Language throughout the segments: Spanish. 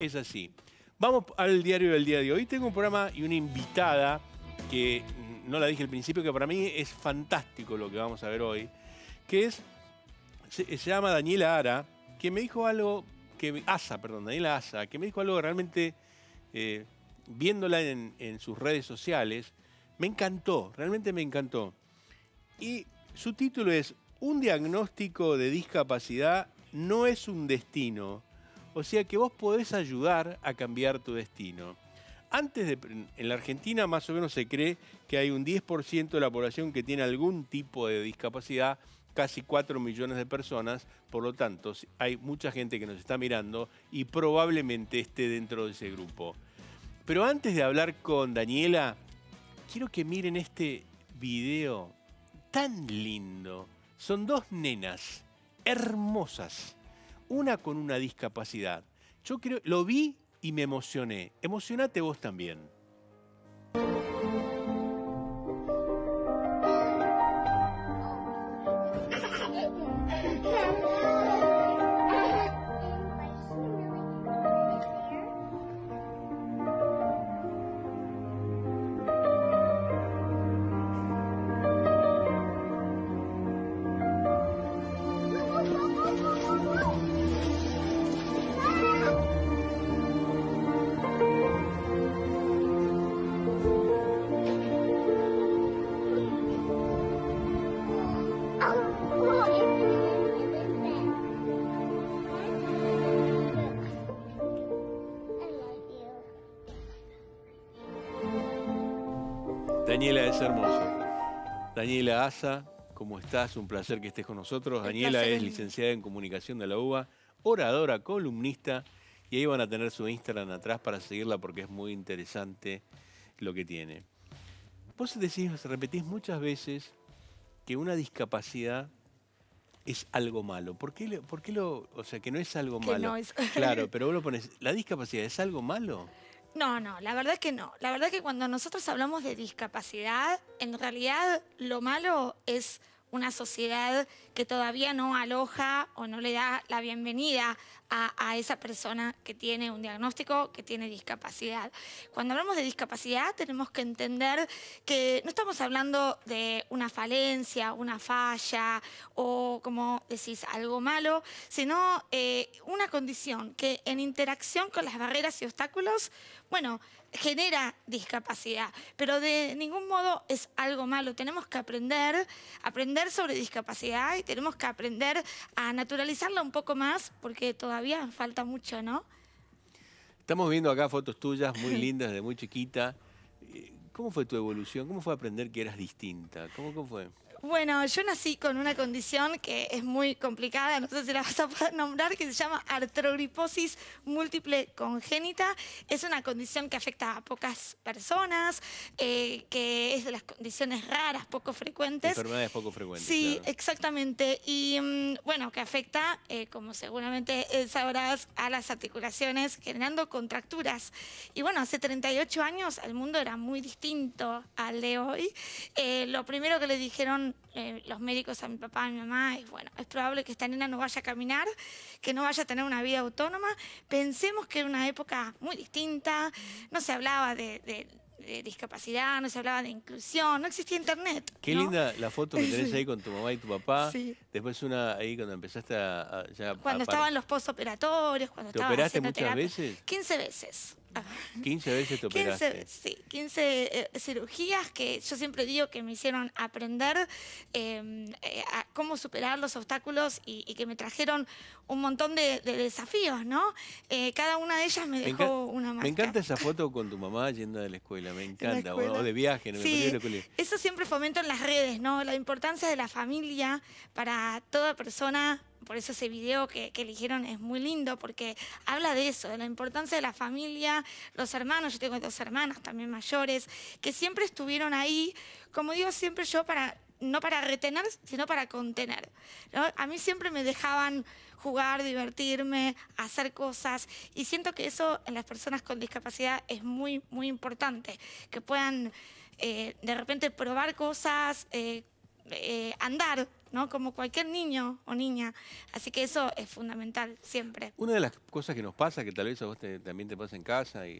es así. Vamos al diario del día de hoy. Tengo un programa y una invitada que no la dije al principio, que para mí es fantástico lo que vamos a ver hoy, que es, se, llama Daniela Ara, que me dijo algo, que, Asa, perdón, Daniela Asa, que me dijo algo realmente, eh, viéndola en sus redes sociales, me encantó, realmente me encantó. Y su título es, un diagnóstico de discapacidad no es un destino, o sea que vos podés ayudar a cambiar tu destino. Antes de, en la Argentina más o menos se cree que hay un 10% de la población que tiene algún tipo de discapacidad, casi 4 millones de personas, por lo tanto hay mucha gente que nos está mirando y probablemente esté dentro de ese grupo. Pero antes de hablar con Daniela, quiero que miren este video tan lindo. Son dos nenas hermosas una con una discapacidad. Yo creo, lo vi y me emocioné. Emocionate vos también. Daniela es hermosa. Daniela Asa, ¿cómo estás? Un placer que estés con nosotros. Daniela es licenciada en comunicación de la UBA, oradora, columnista, y ahí van a tener su Instagram atrás para seguirla porque es muy interesante lo que tiene. Vos decís, repetís muchas veces que una discapacidad es algo malo. ¿Por qué, por qué lo.? O sea, que no es algo malo. Claro, pero vos lo pones. ¿La discapacidad es algo malo? No, no, la verdad es que no. La verdad es que cuando nosotros hablamos de discapacidad, en realidad lo malo es una sociedad que todavía no aloja o no le da la bienvenida a, esa persona que tiene un diagnóstico, que tiene discapacidad. Cuando hablamos de discapacidad tenemos que entender que no estamos hablando de una falencia, una falla o, como decís, algo malo, sino eh, una condición que en interacción con las barreras y obstáculos, bueno, genera discapacidad, pero de ningún modo es algo malo. Tenemos que aprender, aprender sobre discapacidad y tenemos que aprender a naturalizarla un poco más porque todavía falta mucho, ¿no? Estamos viendo acá fotos tuyas muy lindas de muy chiquita. ¿Cómo fue tu evolución? ¿Cómo fue aprender que eras distinta? ¿Cómo, cómo fue? Bueno, yo nací con una condición que es muy complicada, no sé si la vas a poder nombrar, que se llama artrogriposis múltiple congénita. Es una condición que afecta a pocas personas, eh, que es de las condiciones raras, poco frecuentes. Enfermedades poco frecuentes. Sí, exactamente. Y mm, bueno, que afecta, eh, como seguramente eh, sabrás, a las articulaciones, generando contracturas. Y bueno, hace 38 años el mundo era muy distinto al de hoy. lo primero que le dijeron eh, los médicos a mi papá, a mi mamá, es bueno, es probable que esta nena no vaya a caminar, que no vaya a tener una vida autónoma. Pensemos que era una época muy distinta, no se hablaba de, discapacidad, no se hablaba de inclusión, no existía internet. Qué linda la foto que tenés ahí con tu mamá y tu papá. Después una ahí cuando empezaste a... cuando estaban los postoperatorios, cuando ¿Te operaste muchas veces? 15 veces. 15 veces te operaste. 15, eh, cirugías que yo siempre digo que me hicieron aprender em, eh, a cómo superar los obstáculos y, que me trajeron un montón de, desafíos, ¿no? Eh, cada una de ellas me dejó una marca. Me encanta esa foto con tu mamá yendo de la escuela, me encanta, O, de viaje. No sí, eso siempre fomento en las redes, ¿no? La importancia de la familia para toda persona por eso ese video que, eligieron es muy lindo, porque habla de eso, de la importancia de la familia, los hermanos, yo tengo dos hermanas también mayores, que siempre estuvieron ahí, como digo siempre yo, para no para retener, sino para contener. A mí siempre me dejaban jugar, divertirme, hacer cosas, y siento que eso en las personas con discapacidad es muy, muy importante, que puedan eh, de repente probar cosas. Eh, eh, andar, como cualquier niño o niña. Así que eso es fundamental siempre. Una de las cosas que nos pasa, que tal vez a vos también te pasa en casa, es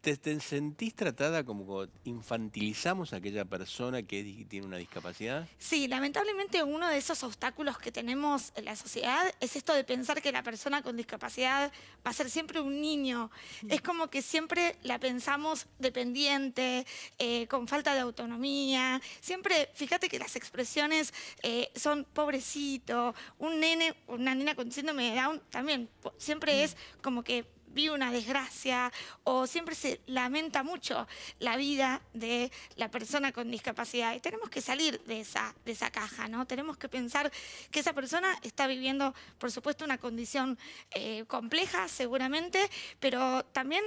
¿Te, sentís tratada como infantilizamos a aquella persona que tiene una discapacidad? Sí, lamentablemente uno de esos obstáculos que tenemos en la sociedad es esto de pensar que la persona con discapacidad va a ser siempre un niño. Mm. Es como que siempre la pensamos dependiente, eh, con falta de autonomía. Siempre, fíjate que las expresiones eh, son pobrecito, un nene, una nena con síndrome de Down también siempre mm. es como que vi una desgracia o siempre se lamenta mucho la vida de la persona con discapacidad. Y tenemos que salir de esa, de esa caja, ¿no? Tenemos que pensar que esa persona está viviendo, por supuesto, una condición eh, compleja, seguramente, pero también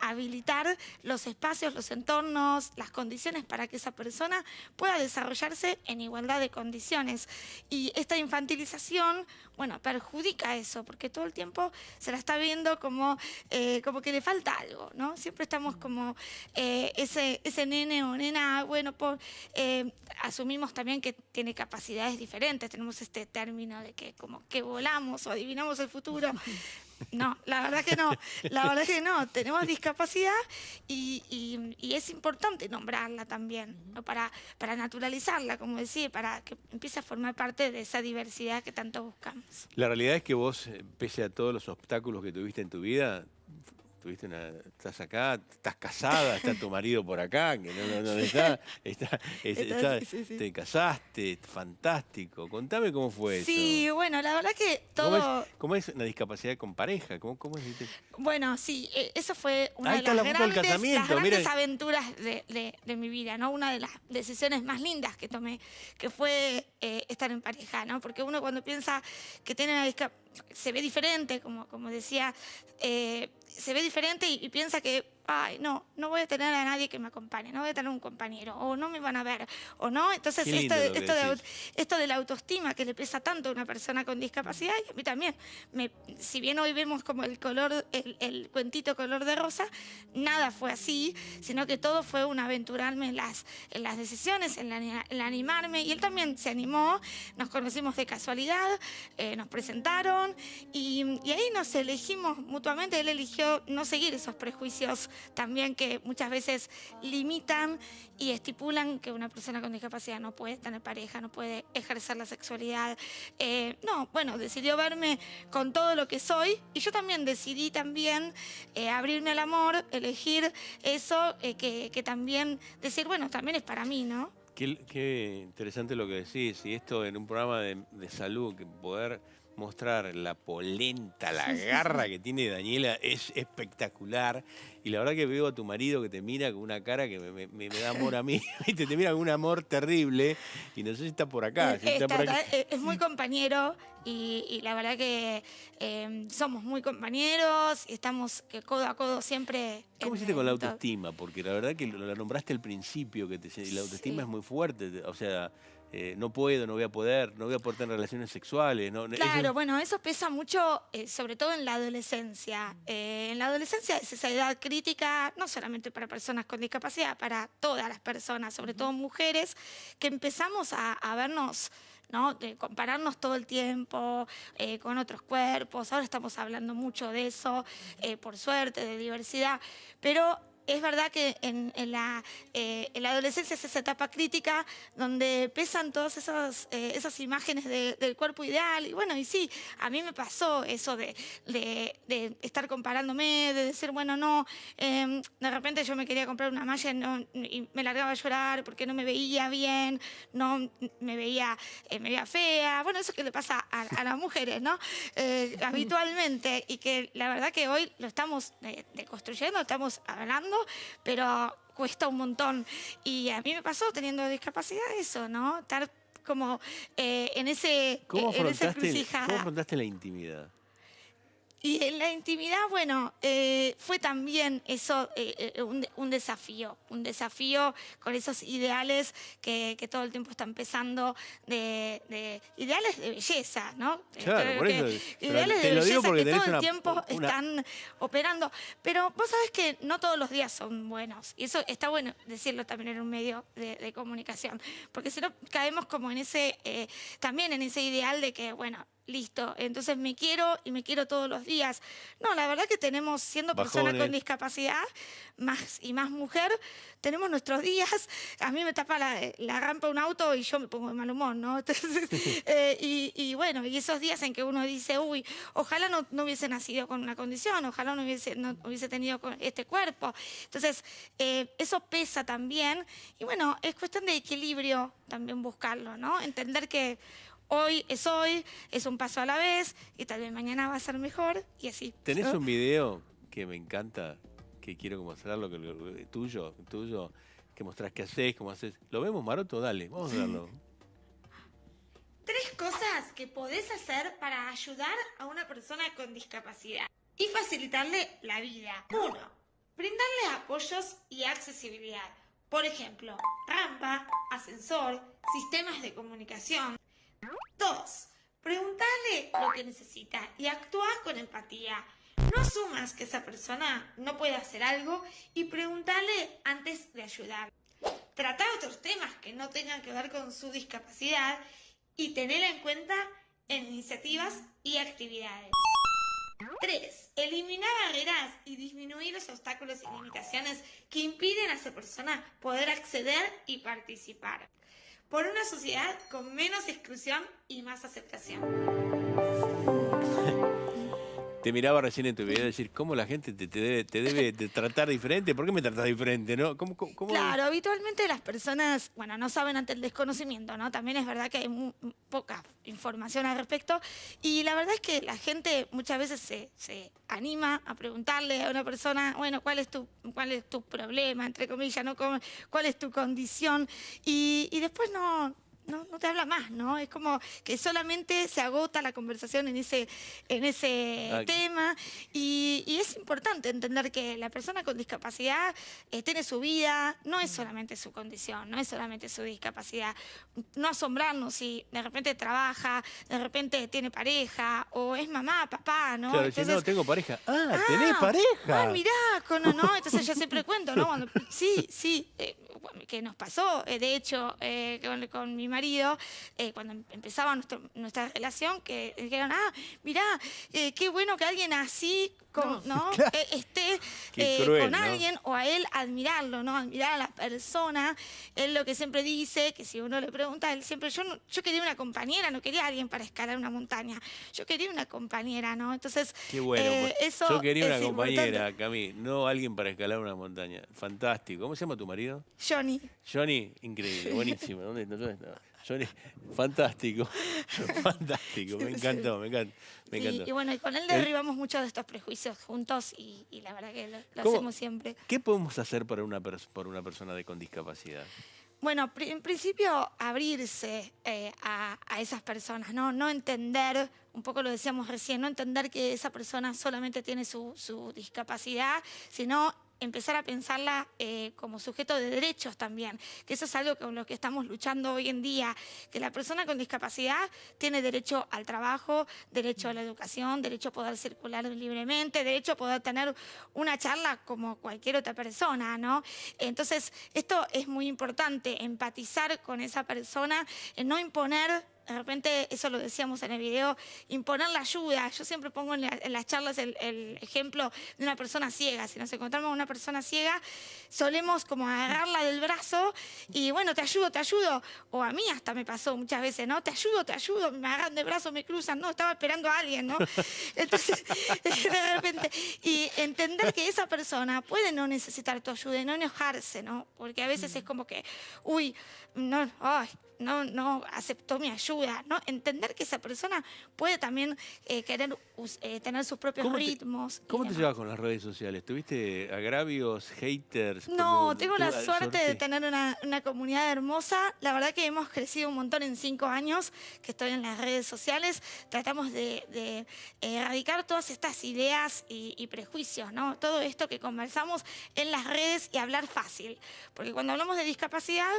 habilitar los espacios, los entornos, las condiciones para que esa persona pueda desarrollarse en igualdad de condiciones. Y esta infantilización, bueno, perjudica eso, porque todo el tiempo se la está viendo como eh, como, que le falta algo, ¿no? Siempre estamos como eh, ese, ese nene o nena, bueno, eh, asumimos también que tiene capacidades diferentes, tenemos este término de que como que volamos o adivinamos el futuro, No, la verdad que no, la verdad que no, tenemos discapacidad y, es importante nombrarla también, para, para naturalizarla, como decía, para que empiece a formar parte de esa diversidad que tanto buscamos. La realidad es que vos, eh, pese a todos los obstáculos que tuviste en tu vida, tuviste estás acá, estás casada, está tu marido por acá, que no, no, no está, está, te casaste, fantástico. Contame cómo fue sí, eso. Sí, bueno, la verdad que todo... ¿Cómo es, una la discapacidad con pareja? ¿Cómo, cómo es Bueno, sí, e, eso fue una de las, grandes, las aventuras de, de, mi vida, ¿no? Una de las decisiones más lindas que tomé, que fue eh, estar en pareja, ¿no? Porque uno cuando piensa que tiene una discapacidad, se ve diferente, como, como decía... Eh, se ve diferente y, piensa que ay, no, no voy a tener a nadie que me acompañe, no voy a tener un compañero, o no me van a ver, o no. Entonces, esto, esto, de, esto, de, la autoestima que le pesa tanto a una persona con discapacidad, y a mí también, me, si bien hoy vemos como el color, el, cuentito color de rosa, nada fue así, sino que todo fue un aventurarme en las, en las decisiones, en, la, animarme, y él también se animó, nos conocimos de casualidad, eh, nos presentaron, y ahí nos elegimos mutuamente, él eligió no seguir esos prejuicios también que muchas veces limitan y estipulan que una persona con discapacidad no puede tener pareja, no puede ejercer la sexualidad. Eh, no, bueno, decidió verme con todo lo que soy y yo también decidí también eh, abrirme al amor, elegir eso, eh, que, también decir, bueno, también es para mí, ¿no? Qué, interesante lo que decís, y esto en un programa de, de salud, que poder mostrar la polenta, la garra que tiene Daniela es espectacular. Y la verdad que veo a tu marido que te mira con una cara que me, da amor a mí, te, te mira con un amor terrible. Y no sé si está por acá. Es muy compañero y, la verdad que em, somos muy compañeros, y estamos codo a codo siempre. ¿Cómo hiciste con la autoestima? Porque la verdad que la nombraste al principio, que te, la autoestima es muy fuerte. O sea eh, no puedo, no voy a poder, no voy a poder relaciones sexuales. claro, bueno, eso pesa mucho, eh, sobre todo en la adolescencia. Eh, en la adolescencia es esa edad crítica, no solamente para personas con discapacidad, para todas las personas, sobre todo mujeres, que empezamos a, vernos... ¿no? compararnos todo el tiempo con otros cuerpos. Ahora estamos hablando mucho de eso, por suerte, de diversidad. Pero es verdad que eh, en, la, adolescencia es esa etapa crítica donde pesan todas esas, eh, esas imágenes del cuerpo ideal. Y bueno, y sí, a mí me pasó eso de, estar comparándome, de decir, bueno, no, em, de repente yo me quería comprar una malla y, me largaba a llorar porque no me veía bien, no me veía, eh, me veía fea. Bueno, eso que le pasa a, a las mujeres, ¿no? habitualmente. Y que la verdad que hoy lo estamos deconstruyendo, estamos hablando pero cuesta un montón. Y a mí me pasó teniendo discapacidad eso, ¿no? Estar como eh, en ese, eh, esa ¿Cómo afrontaste la intimidad? Y en la intimidad, bueno, eh, fue también eso eh, eh, un, desafío, un desafío con esos ideales que, todo el tiempo están empezando, de, ideales de belleza, ¿no? Este, claro, ideales de belleza que todo el tiempo están operando. Pero vos sabés que no todos los días son buenos. Y eso está bueno decirlo también en un medio de, comunicación, porque si no caemos como en ese, también en ese ideal de que, bueno, listo, entonces me quiero y me quiero todos los días. No, la verdad que tenemos, siendo personas persona con discapacidad, más y más mujer, tenemos nuestros días. A mí me tapa la, eh, la rampa un auto y yo me pongo de mal humor, ¿no? Eh, y, bueno, y esos días en que uno dice, uy, ojalá no, hubiese nacido con una condición, ojalá no hubiese, no hubiese tenido este cuerpo. Entonces, eh, eso pesa también. Y bueno, es cuestión de equilibrio también buscarlo, ¿no? Entender que hoy es hoy, es un paso a la vez y tal vez mañana va a ser mejor y así. ¿Tenés un video que me encanta, que quiero mostrarlo, que, lo, tuyo, tuyo, que mostrás qué haces, cómo haces? ¿Lo vemos, Maroto? Dale, vamos a verlo. Tres cosas que podés hacer para ayudar a una persona con discapacidad y facilitarle la vida. Uno, brindarle apoyos y accesibilidad. Por ejemplo, rampa, ascensor, sistemas de comunicación, 2. Preguntarle lo que necesita y actúa con empatía. No asumas que esa persona no puede hacer algo y pregúntale antes de ayudar. Trata otros temas que no tengan que ver con su discapacidad y tener en cuenta en iniciativas y actividades. 3. Eliminar barreras y disminuir los obstáculos y limitaciones que impiden a esa persona poder acceder y participar por una sociedad con menos exclusión y más aceptación te miraba recién en tu video y decir, ¿cómo la gente te, debe, te tratar diferente? ¿Por qué me tratas diferente? ¿no? Claro, habitualmente las personas, bueno, no saben ante el desconocimiento, ¿no? También es verdad que hay poca información al respecto. Y la verdad es que la gente muchas veces se, anima a preguntarle a una persona, bueno, ¿cuál es tu, cuál es tu problema, entre comillas, ¿no? ¿Cuál es tu condición? Y, y después no, no, no te habla más, ¿no? Es como que solamente se agota la conversación en ese, en ese tema. Y, y, es importante entender que la persona con discapacidad eh, tiene su vida, no es mm. solamente su condición, no es solamente su discapacidad. No asombrarnos si de repente trabaja, de repente tiene pareja, o es mamá, papá, ¿no? Entonces, no tengo pareja. Ah, ah tenés pareja. Ah, mira cono, ¿no? Entonces yo siempre cuento, ¿no? sí, sí, qué eh, que nos pasó, eh, de hecho, con, con mi mamá marido, eh, cuando em-, empezaba nuestro, nuestra relación, que dijeron, ah, mirá, eh, qué bueno que alguien así ¿no? Eh, esté con alguien o a él admirarlo, ¿no? Admirar a la persona. Él lo que siempre dice, que si uno le pregunta, él siempre, yo, yo quería una compañera, no quería alguien para escalar una montaña. Yo quería una compañera, ¿no? Entonces, Qué bueno, pues, eso Yo quería una compañera, Camille, no alguien para escalar una montaña. Fantástico. ¿Cómo se llama tu marido? Johnny. Johnny, increíble, buenísimo. ¿Dónde, dónde está? fantástico, fantástico, me encantó, me encantó. y bueno, con él derribamos muchos de estos prejuicios juntos y, la verdad que lo, hacemos siempre. ¿Qué podemos hacer para una, por una persona de, con discapacidad? Bueno, en principio abrirse eh, a, esas personas, ¿no? No entender, un poco lo decíamos recién, no entender que esa persona solamente tiene su, su discapacidad, sino empezar a pensarla eh, como sujeto de derechos también, que eso es algo con lo que estamos luchando hoy en día, que la persona con discapacidad tiene derecho al trabajo, derecho a la educación, derecho a poder circular libremente, derecho a poder tener una charla como cualquier otra persona, ¿no? Entonces, esto es muy importante, empatizar con esa persona, eh, no imponer de repente, eso lo decíamos en el video, imponer la ayuda. Yo siempre pongo en, las charlas el, ejemplo de una persona ciega. Si nos encontramos con una persona ciega, solemos como agarrarla del brazo y bueno, te ayudo, te ayudo. O a mí hasta me pasó muchas veces, ¿no? Te ayudo, te ayudo, me agarran de brazo, me cruzan. No, estaba esperando a alguien, ¿no? Entonces, de repente, y entender que esa persona puede no necesitar tu ayuda y no enojarse, ¿no? Porque a veces es como que, uy, no, ay, no, no aceptó mi ayuda, ¿no? Entender que esa persona puede también eh, querer eh, tener sus propios ritmos. ¿Cómo te llevas con las redes sociales? ¿Tuviste agravios, haters? No, tengo la suerte de tener una, una, comunidad hermosa. La verdad que hemos crecido un montón en cinco años que estoy en las redes sociales. Tratamos de, eh, erradicar todas estas ideas y, y prejuicios, ¿no? Todo esto que conversamos en las redes y hablar fácil. Porque cuando hablamos de discapacidad,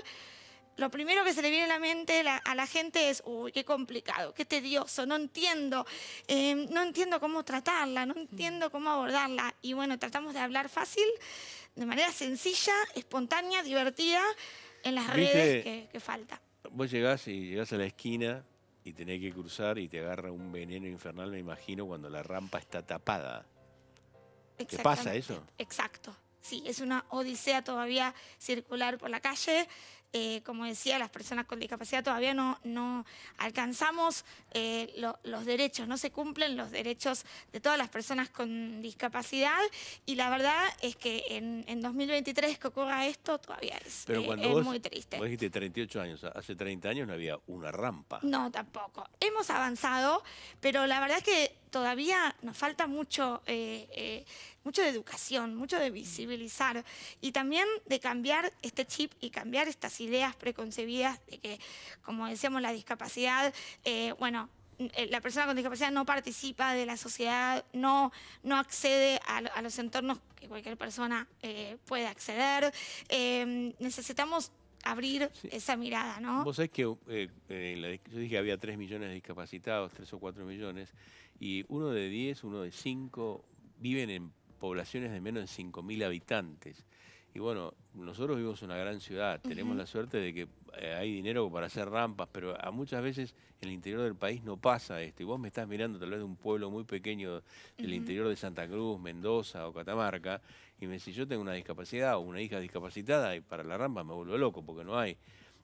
lo primero que se le viene a la mente a la gente es, uy, qué complicado, qué tedioso, no entiendo, em, no entiendo cómo tratarla, no entiendo cómo abordarla. Y bueno, tratamos de hablar fácil, de manera sencilla, espontánea, divertida, en las redes que, que, falta. Vos llegás y llegás a la esquina y tenés que cruzar y te agarra un veneno infernal, me imagino, cuando la rampa está tapada. ¿Qué pasa eso? Exacto. Sí, es una odisea todavía circular por la calle. Eh, como decía, las personas con discapacidad todavía no, alcanzamos eh, los derechos, no se cumplen los derechos de todas las personas con discapacidad y la verdad es que en, 2023 que ocurra esto todavía es, Pero eh, cuando muy triste. Vos dijiste 38 años, hace 30 años no había una rampa. No, tampoco. Hemos avanzado, pero la verdad es que todavía nos falta mucho, mucho de educación, mucho de visibilizar y también de cambiar este chip y cambiar esta situación ideas preconcebidas de que, como decíamos, la discapacidad, eh, bueno, eh, la persona con discapacidad no participa de la sociedad, no, no accede a, los entornos que cualquier persona eh, puede acceder. Em, necesitamos abrir esa mirada, ¿no? Vos sabés que yo dije que había 3 millones de discapacitados, 3 o 4 millones, y uno de 10, uno de 5 viven en poblaciones de menos de 5.000 habitantes. Y bueno, nosotros vivimos en una gran ciudad, tenemos la suerte de que eh, hay dinero para hacer rampas, pero a muchas veces en el interior del país no pasa esto. Y vos me estás mirando tal vez de un pueblo muy pequeño del interior de Santa Cruz, Mendoza o Catamarca, y me decís, yo tengo una discapacidad o una hija discapacitada y para la rampa me vuelvo loco porque no hay.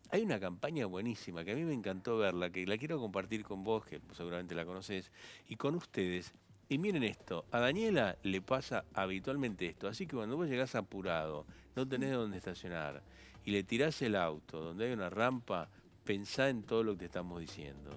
Hay una campaña buenísima que a mí me encantó verla, que la quiero compartir con vos, que seguramente la conocés, y con ustedes. Y miren esto, a Daniela le pasa habitualmente esto, así que cuando vos llegás apurado, no tenés dónde estacionar y le tirás el auto donde hay una rampa, pensá en todo lo que te estamos diciendo.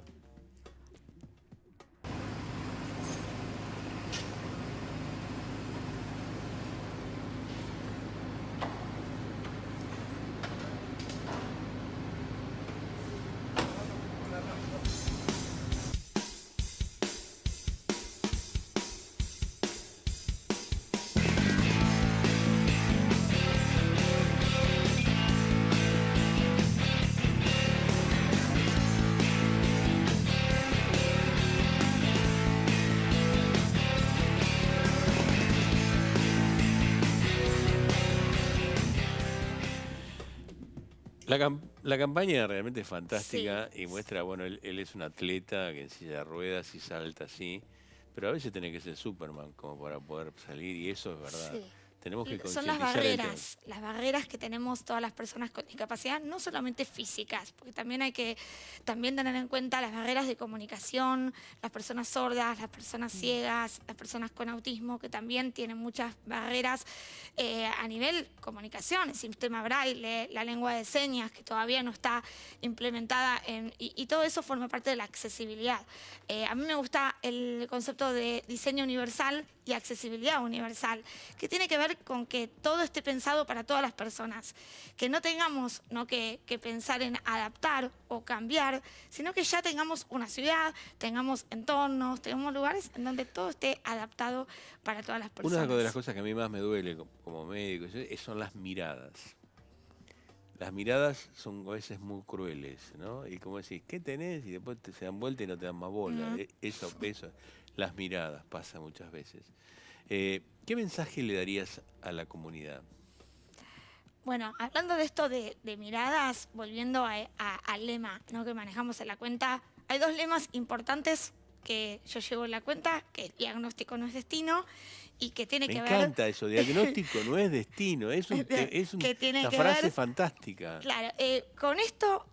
La, campaña realmente es fantástica y muestra, bueno, él, es un atleta que en silla de ruedas y salta así, pero a veces tiene que ser Superman como para poder salir y eso es verdad. Son las barreras, las barreras que tenemos todas las personas con discapacidad, no solamente físicas, porque también hay que también tener en cuenta las barreras de comunicación, las personas sordas, las personas mm. ciegas, las personas con autismo, que también tienen muchas barreras eh, a nivel comunicación, el sistema braille, la lengua de señas, que todavía no está implementada, y, todo eso forma parte de la accesibilidad. Eh, a mí me gusta el concepto de diseño universal y accesibilidad universal, que tiene que ver con que todo esté pensado para todas las personas, que no tengamos ¿no? Que, que, pensar en adaptar o cambiar, sino que ya tengamos una ciudad, tengamos entornos, tengamos lugares en donde todo esté adaptado para todas las personas. Una de las cosas que a mí más me duele como médico son las miradas. Las miradas son a veces muy crueles, ¿no? Y como decís, ¿qué tenés? Y después te se dan vueltas y no te dan más bola. esos Eso, eso las miradas, pasa muchas veces. Eh, ¿Qué mensaje le darías a la comunidad? Bueno, hablando de esto de, miradas, volviendo al lema ¿no? que manejamos en la cuenta, hay dos lemas importantes que yo llevo en la cuenta, que diagnóstico no es destino y que tiene que ver... Me encanta eso, diagnóstico no es destino, es, una frase fantástica. Claro, eh, con esto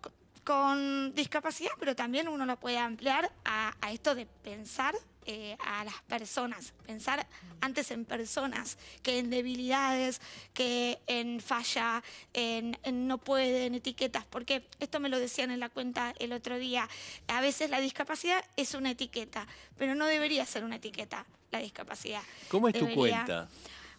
con discapacidad, pero también uno lo puede ampliar a, esto de pensar eh, a las personas, pensar antes en personas, que en debilidades, que en falla, en, no pueden, etiquetas, porque esto me lo decían en la cuenta el otro día, a veces la discapacidad es una etiqueta, pero no debería ser una etiqueta la discapacidad. ¿Cómo es tu cuenta?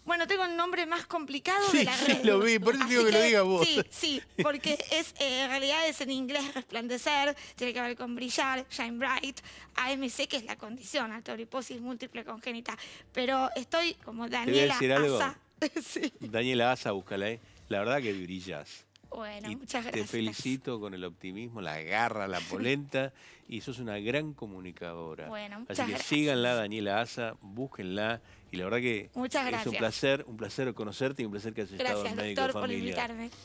Bueno, tengo un nombre más complicado sí, de la red. Sí, lo vi, por eso digo que, lo diga vos. Sí, sí, porque es, en eh, realidad es en inglés resplandecer, tiene que ver con brillar, shine bright, AMC, que es la condición, altoriposis múltiple congénita. Pero estoy como Daniela Asa. Daniela Asa, búscala, ¿eh? La verdad que brillas. Bueno, muchas gracias. Te felicito con el optimismo, la garra, la polenta y sos una gran comunicadora. Bueno, muchas Así que gracias. síganla, Daniela Asa, búsquenla y la verdad que Muchas gracias. es un placer, un placer conocerte y un placer que hayas gracias, estado en Médico doctor, de Familia. Por invitarme.